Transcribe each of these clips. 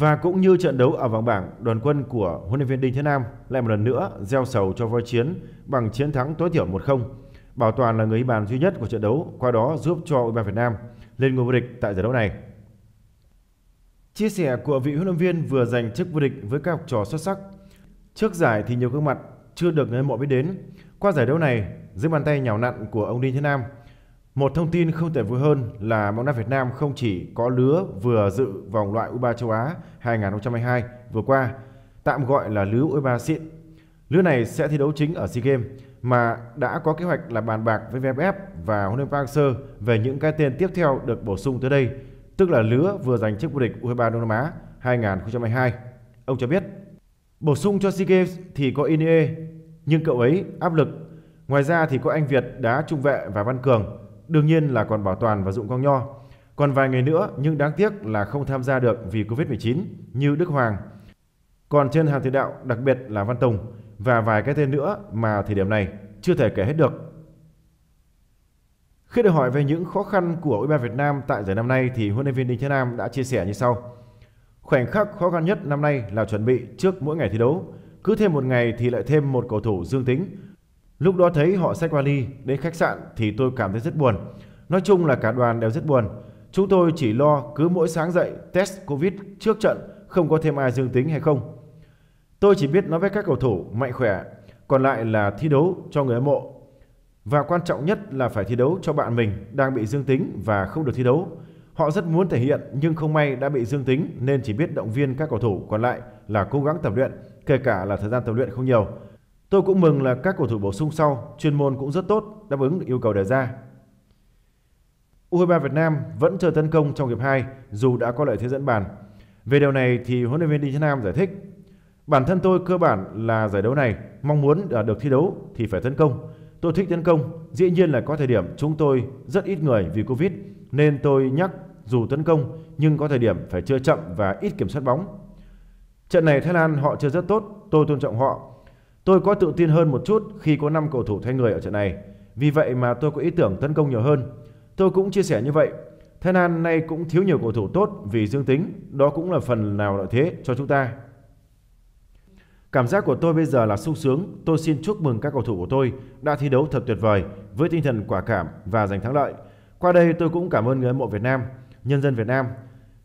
Và cũng như trận đấu ở vòng bảng, đoàn quân của huấn luyện viên Đinh Thế Nam lại một lần nữa gieo sầu cho voi chiến bằng chiến thắng tối thiểu 1-0. Bảo toàn là người ghi bàn duy nhất của trận đấu, qua đó giúp cho U23 Việt Nam lên ngôi vô địch tại giải đấu này. Chia sẻ của vị huấn luyện viên vừa giành chức vô địch với các học trò xuất sắc. Trước giải thì nhiều gương mặt chưa được người hâm mộ biết đến. Qua giải đấu này, dưới bàn tay nhào nặn của ông Đinh Thế Nam, một thông tin không thể vui hơn là bóng đá Việt Nam không chỉ có lứa vừa dự vòng loại U23 châu Á 2022 vừa qua, tạm gọi là lứa U23 xịn. Lứa này sẽ thi đấu chính ở SEA Games mà đã có kế hoạch là bàn bạc với VFF và huấn luyện Park Sơ về những cái tên tiếp theo được bổ sung tới đây, tức là lứa vừa giành chức vô địch U23 Đông Nam Á 2022. Ông cho biết, bổ sung cho SEA Games thì có Inie, nhưng cậu ấy áp lực. Ngoài ra thì có anh Việt đá trung vệ và Văn Cường Đương nhiên là còn Bảo Toàn và Dụng con Nho. Còn vài người nữa nhưng đáng tiếc là không tham gia được vì Covid-19 như Đức Hoàng. Còn trên hàng tiền đạo đặc biệt là Văn Tùng và vài cái tên nữa mà thời điểm này chưa thể kể hết được. Khi được hỏi về những khó khăn của U23 Việt Nam tại giải năm nay thì huấn luyện viên Đinh Thế Nam đã chia sẻ như sau. Khoảnh khắc khó khăn nhất năm nay là chuẩn bị trước mỗi ngày thi đấu. Cứ thêm một ngày thì lại thêm một cầu thủ dương tính Lúc đó thấy họ xách vali đến khách sạn thì tôi cảm thấy rất buồn. Nói chung là cả đoàn đều rất buồn. Chúng tôi chỉ lo cứ mỗi sáng dậy test Covid trước trận không có thêm ai dương tính hay không. Tôi chỉ biết nói với các cầu thủ mạnh khỏe, còn lại là thi đấu cho người hâm mộ. Và quan trọng nhất là phải thi đấu cho bạn mình đang bị dương tính và không được thi đấu. Họ rất muốn thể hiện nhưng không may đã bị dương tính nên chỉ biết động viên các cầu thủ còn lại là cố gắng tập luyện, kể cả là thời gian tập luyện không nhiều Tôi cũng mừng là các cầu thủ bổ sung sau chuyên môn cũng rất tốt, đáp ứng được yêu cầu đề ra. U23 Việt Nam vẫn chờ tấn công trong hiệp 2 dù đã có lợi thế dẫn bàn. Về điều này thì huấn luyện viên Đinh Thế Nam giải thích. Bản thân tôi cơ bản là giải đấu này mong muốn được thi đấu thì phải tấn công. Tôi thích tấn công, dĩ nhiên là có thời điểm chúng tôi rất ít người vì Covid nên tôi nhắc dù tấn công nhưng có thời điểm phải chơi chậm và ít kiểm soát bóng. Trận này Thái Lan họ chơi rất tốt, tôi tôn trọng họ Tôi có tự tin hơn một chút khi có 5 cầu thủ thay người ở trận này. Vì vậy mà tôi có ý tưởng tấn công nhiều hơn. Tôi cũng chia sẻ như vậy. Thái Lan nay cũng thiếu nhiều cầu thủ tốt vì dương tính. Đó cũng là phần nào lợi thế cho chúng ta. Cảm giác của tôi bây giờ là sung sướng. Tôi xin chúc mừng các cầu thủ của tôi đã thi đấu thật tuyệt vời với tinh thần quả cảm và giành thắng lợi. Qua đây tôi cũng cảm ơn người hâm mộ Việt Nam, nhân dân Việt Nam.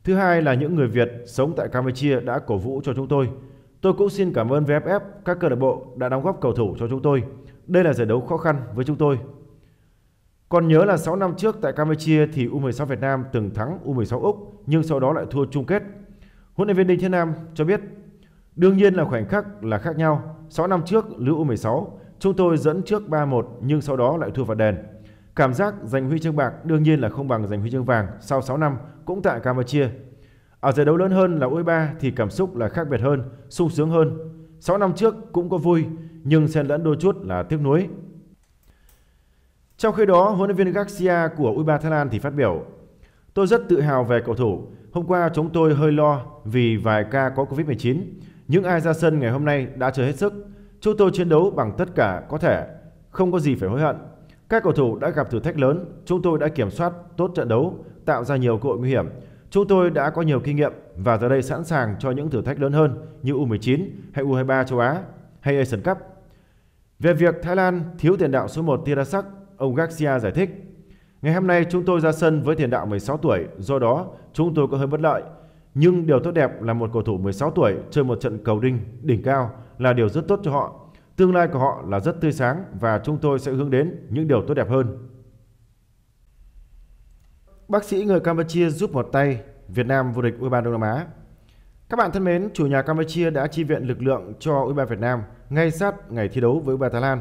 Thứ hai là những người Việt sống tại Campuchia đã cổ vũ cho chúng tôi. Tôi cũng xin cảm ơn VFF, các câu lạc bộ đã đóng góp cầu thủ cho chúng tôi. Đây là giải đấu khó khăn với chúng tôi. Còn nhớ là 6 năm trước tại Campuchia thì U16 Việt Nam từng thắng U16 Úc nhưng sau đó lại thua chung kết. Huấn luyện viên Đinh thiên Nam cho biết, đương nhiên là khoảnh khắc là khác nhau. 6 năm trước lứa U16 chúng tôi dẫn trước 3-1 nhưng sau đó lại thua phạt đền. Cảm giác giành huy chương bạc đương nhiên là không bằng giành huy chương vàng sau 6 năm cũng tại Campuchia. Ở giải đấu lớn hơn là U23 thì cảm xúc là khác biệt hơn, sung sướng hơn. 6 năm trước cũng có vui, nhưng xen lẫn đôi chút là tiếc nuối. Trong khi đó, huấn luyện viên Garcia của U23 Thái Lan thì phát biểu Tôi rất tự hào về cầu thủ. Hôm qua chúng tôi hơi lo vì vài ca có Covid-19. Những ai ra sân ngày hôm nay đã chơi hết sức. Chúng tôi chiến đấu bằng tất cả có thể. Không có gì phải hối hận. Các cầu thủ đã gặp thử thách lớn. Chúng tôi đã kiểm soát tốt trận đấu, tạo ra nhiều cơ hội nguy hiểm. Chúng tôi đã có nhiều kinh nghiệm và giờ đây sẵn sàng cho những thử thách lớn hơn như U19 hay U23 châu Á hay Asian Cup. Về việc Thái Lan thiếu tiền đạo số 1 Tirasak, ông Garcia giải thích. Ngày hôm nay chúng tôi ra sân với tiền đạo 16 tuổi, do đó chúng tôi có hơi bất lợi. Nhưng điều tốt đẹp là một cầu thủ 16 tuổi chơi một trận cầu đinh đỉnh cao là điều rất tốt cho họ. Tương lai của họ là rất tươi sáng và chúng tôi sẽ hướng đến những điều tốt đẹp hơn. Bác sĩ người Campuchia giúp một tay, Việt Nam vô địch U23 Đông Nam Á. Các bạn thân mến, chủ nhà Campuchia đã chi viện lực lượng cho U23 Việt Nam ngay sát ngày thi đấu với U23 Thái Lan.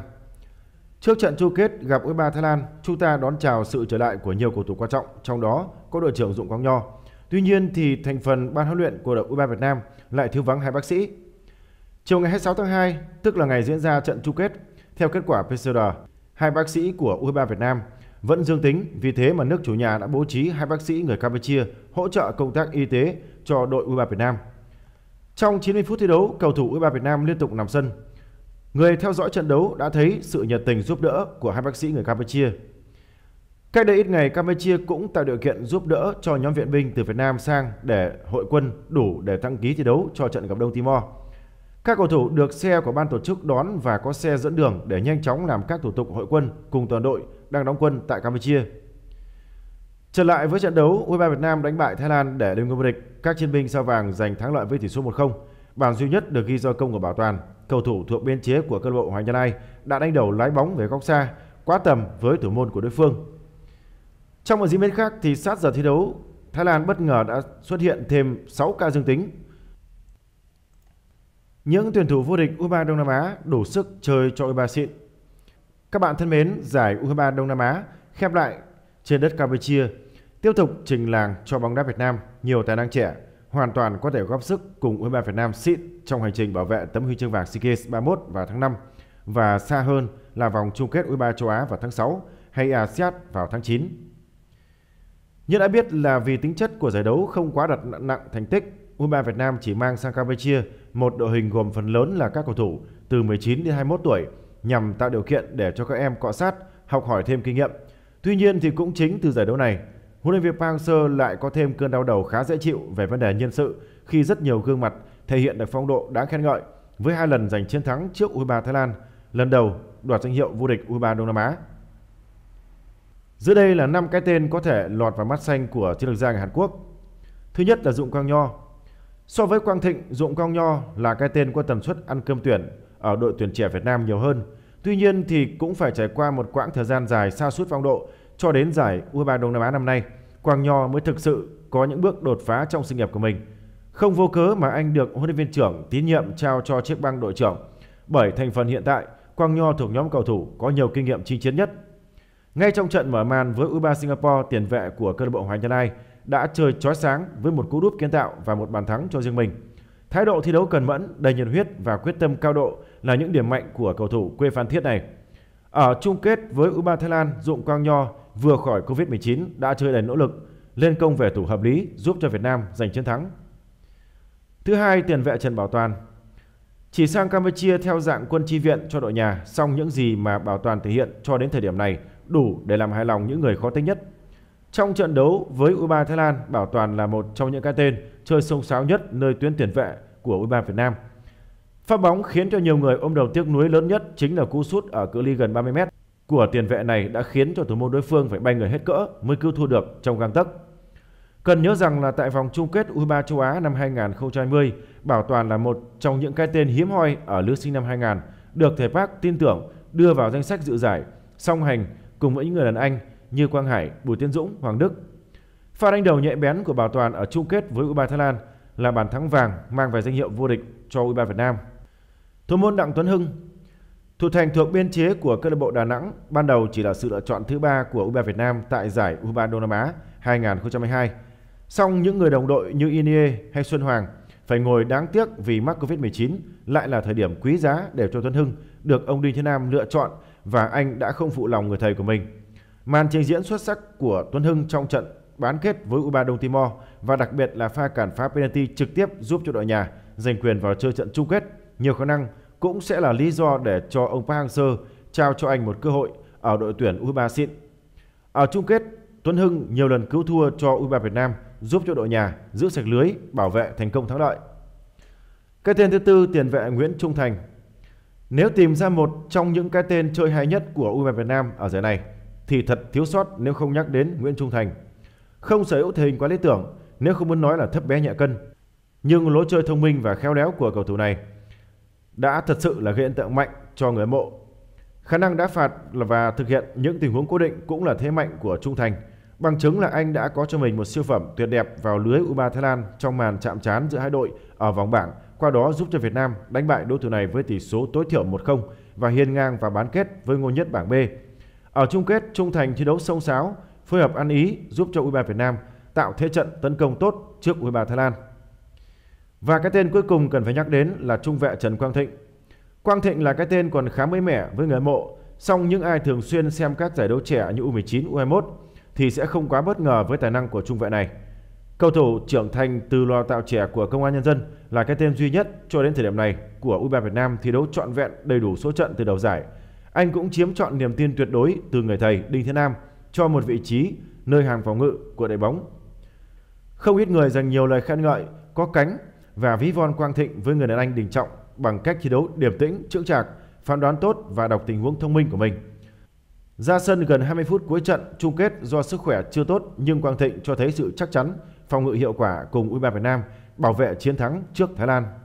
Trước trận chung kết gặp U23 Thái Lan, chúng ta đón chào sự trở lại của nhiều cầu thủ quan trọng, trong đó có đội trưởng Dụng Quang Nho. Tuy nhiên thì thành phần ban huấn luyện của đội U23 Việt Nam lại thiếu vắng hai bác sĩ. Chiều ngày 26 tháng 2, tức là ngày diễn ra trận chung kết, theo kết quả PCR, hai bác sĩ của U23 Việt Nam vẫn dương tính, vì thế mà nước chủ nhà đã bố trí hai bác sĩ người Campuchia hỗ trợ công tác y tế cho đội U23 Việt Nam. Trong 90 phút thi đấu, cầu thủ U23 Việt Nam liên tục nằm sân. Người theo dõi trận đấu đã thấy sự nhiệt tình giúp đỡ của hai bác sĩ người Campuchia. Cách đây ít ngày, Campuchia cũng tạo điều kiện giúp đỡ cho nhóm viện binh từ Việt Nam sang để hội quân đủ để đăng ký thi đấu cho trận gặp Đông Timor. Các cầu thủ được xe của ban tổ chức đón và có xe dẫn đường để nhanh chóng làm các thủ tục hội quân cùng toàn đội đang đóng quân tại Campuchia. Trở lại với trận đấu, U23 e Việt Nam đánh bại Thái Lan để lên ngôi vô địch. Các chiến binh sao vàng giành thắng lợi với tỷ số 1-0. Bàn duy nhất được ghi do công của Bảo Toàn, cầu thủ thuộc biên chế của câu lạc bộ Hoàng Gia Lai đã đánh đầu lái bóng về góc xa, quá tầm với thủ môn của đối phương. Trong một diễn biến khác thì sát giờ thi đấu, Thái Lan bất ngờ đã xuất hiện thêm 6 ca dương tính những tuyển thủ vô địch U23 Đông Nam Á đủ sức chơi cho U23 xịn. Các bạn thân mến, giải U23 Đông Nam Á khép lại trên đất Campuchia, tiếp tục trình làng cho bóng đá Việt Nam nhiều tài năng trẻ hoàn toàn có thể góp sức cùng U23 Việt Nam xịn trong hành trình bảo vệ tấm huy chương vàng SEA Games 31 vào tháng 5 và xa hơn là vòng chung kết U23 châu Á vào tháng 6 hay ASEAN vào tháng 9. Như đã biết là vì tính chất của giải đấu không quá đặt nặng thành tích, U23 Việt Nam chỉ mang sang Campuchia một đội hình gồm phần lớn là các cầu thủ từ 19 đến 21 tuổi nhằm tạo điều kiện để cho các em cọ sát, học hỏi thêm kinh nghiệm. Tuy nhiên thì cũng chính từ giải đấu này, huấn luyện viên Park seo lại có thêm cơn đau đầu khá dễ chịu về vấn đề nhân sự khi rất nhiều gương mặt thể hiện được phong độ đáng khen ngợi với hai lần giành chiến thắng trước U23 Thái Lan, lần đầu đoạt danh hiệu vô địch U23 Đông Nam Á. Dưới đây là 5 cái tên có thể lọt vào mắt xanh của chiến lược gia người Hàn Quốc. Thứ nhất là Dụng Quang Nho, So với Quang Thịnh, Dụng Quang Nho là cái tên có tần suất ăn cơm tuyển ở đội tuyển trẻ Việt Nam nhiều hơn. Tuy nhiên thì cũng phải trải qua một quãng thời gian dài xa suốt phong độ cho đến giải U23 Đông Nam Á năm nay, Quang Nho mới thực sự có những bước đột phá trong sự nghiệp của mình. Không vô cớ mà anh được huấn luyện viên trưởng tín nhiệm trao cho chiếc băng đội trưởng, bởi thành phần hiện tại Quang Nho thuộc nhóm cầu thủ có nhiều kinh nghiệm chinh chiến nhất. Ngay trong trận mở màn với U23 Singapore, tiền vệ của câu lạc bộ Hoàng Gia Lai đã chơi chói sáng với một cú đúp kiến tạo và một bàn thắng cho riêng mình. Thái độ thi đấu cần mẫn, đầy nhiệt huyết và quyết tâm cao độ là những điểm mạnh của cầu thủ quê Phan Thiết này. Ở chung kết với U23 Thái Lan, Dụng Quang Nho vừa khỏi Covid-19 đã chơi đầy nỗ lực, lên công về thủ hợp lý giúp cho Việt Nam giành chiến thắng. Thứ hai, tiền vệ Trần Bảo Toàn. Chỉ sang Campuchia theo dạng quân chi viện cho đội nhà, song những gì mà Bảo Toàn thể hiện cho đến thời điểm này đủ để làm hài lòng những người khó tính nhất trong trận đấu với U23 Thái Lan, Bảo Toàn là một trong những cái tên chơi sông sáo nhất nơi tuyến tiền vệ của U23 Việt Nam. Pha bóng khiến cho nhiều người ôm đầu tiếc nuối lớn nhất chính là cú sút ở cự ly gần 30 mét của tiền vệ này đã khiến cho thủ môn đối phương phải bay người hết cỡ mới cứu thua được trong gang tấc. Cần nhớ rằng là tại vòng chung kết U23 châu Á năm 2020, Bảo Toàn là một trong những cái tên hiếm hoi ở lứa sinh năm 2000 được thầy Park tin tưởng đưa vào danh sách dự giải, song hành cùng với những người đàn anh như Quang Hải, Bùi Tiến Dũng, Hoàng Đức. Pha đánh đầu nhạy bén của Bảo Toàn ở chung kết với U23 Thái Lan là bàn thắng vàng mang về danh hiệu vô địch cho U23 Việt Nam. Thủ môn Đặng Tuấn Hưng Thủ thành thuộc biên chế của câu lạc bộ Đà Nẵng ban đầu chỉ là sự lựa chọn thứ ba của U23 Việt Nam tại giải U23 Đông Nam Á 2022. Song những người đồng đội như Inie hay Xuân Hoàng phải ngồi đáng tiếc vì mắc Covid-19 lại là thời điểm quý giá để cho Tuấn Hưng được ông Đinh Thế Nam lựa chọn và anh đã không phụ lòng người thầy của mình. Màn trình diễn xuất sắc của Tuấn Hưng trong trận bán kết với U23 Đông Timor và đặc biệt là pha cản phá penalty trực tiếp giúp cho đội nhà giành quyền vào chơi trận chung kết, nhiều khả năng cũng sẽ là lý do để cho ông Park Hang-seo trao cho anh một cơ hội ở đội tuyển U23 xịn. Ở chung kết, Tuấn Hưng nhiều lần cứu thua cho U23 Việt Nam giúp cho đội nhà giữ sạch lưới, bảo vệ thành công thắng lợi. Cái tên thứ tư tiền vệ Nguyễn Trung Thành. Nếu tìm ra một trong những cái tên chơi hay nhất của U23 Việt Nam ở giải này thì thật thiếu sót nếu không nhắc đến Nguyễn Trung Thành. Không sở hữu thể hình quá lý tưởng nếu không muốn nói là thấp bé nhẹ cân. Nhưng lối chơi thông minh và khéo léo của cầu thủ này đã thật sự là gây ấn tượng mạnh cho người mộ. Khả năng đá phạt và thực hiện những tình huống cố định cũng là thế mạnh của Trung Thành. Bằng chứng là anh đã có cho mình một siêu phẩm tuyệt đẹp vào lưới U23 Thái Lan trong màn chạm trán giữa hai đội ở vòng bảng, qua đó giúp cho Việt Nam đánh bại đối thủ này với tỷ số tối thiểu 1-0 và hiên ngang và bán kết với ngôi nhất bảng B ở ờ, chung kết, Trung Thành thi đấu sông sáo, phối hợp ăn ý giúp cho U23 Việt Nam tạo thế trận tấn công tốt trước U23 Thái Lan. Và cái tên cuối cùng cần phải nhắc đến là trung vệ Trần Quang Thịnh. Quang Thịnh là cái tên còn khá mới mẻ với người mộ, song những ai thường xuyên xem các giải đấu trẻ như U19, U21 thì sẽ không quá bất ngờ với tài năng của trung vệ này. Cầu thủ trưởng thành từ lò tạo trẻ của Công an Nhân dân là cái tên duy nhất cho đến thời điểm này của U23 Việt Nam thi đấu trọn vẹn đầy đủ số trận từ đầu giải – anh cũng chiếm chọn niềm tin tuyệt đối từ người thầy Đinh Thế Nam cho một vị trí nơi hàng phòng ngự của đội bóng. Không ít người dành nhiều lời khen ngợi, có cánh và ví von Quang Thịnh với người đàn anh Đình Trọng bằng cách thi đấu điềm tĩnh, chững chạc, phán đoán tốt và đọc tình huống thông minh của mình. Ra sân gần 20 phút cuối trận chung kết do sức khỏe chưa tốt nhưng Quang Thịnh cho thấy sự chắc chắn, phòng ngự hiệu quả cùng U23 Việt Nam bảo vệ chiến thắng trước Thái Lan.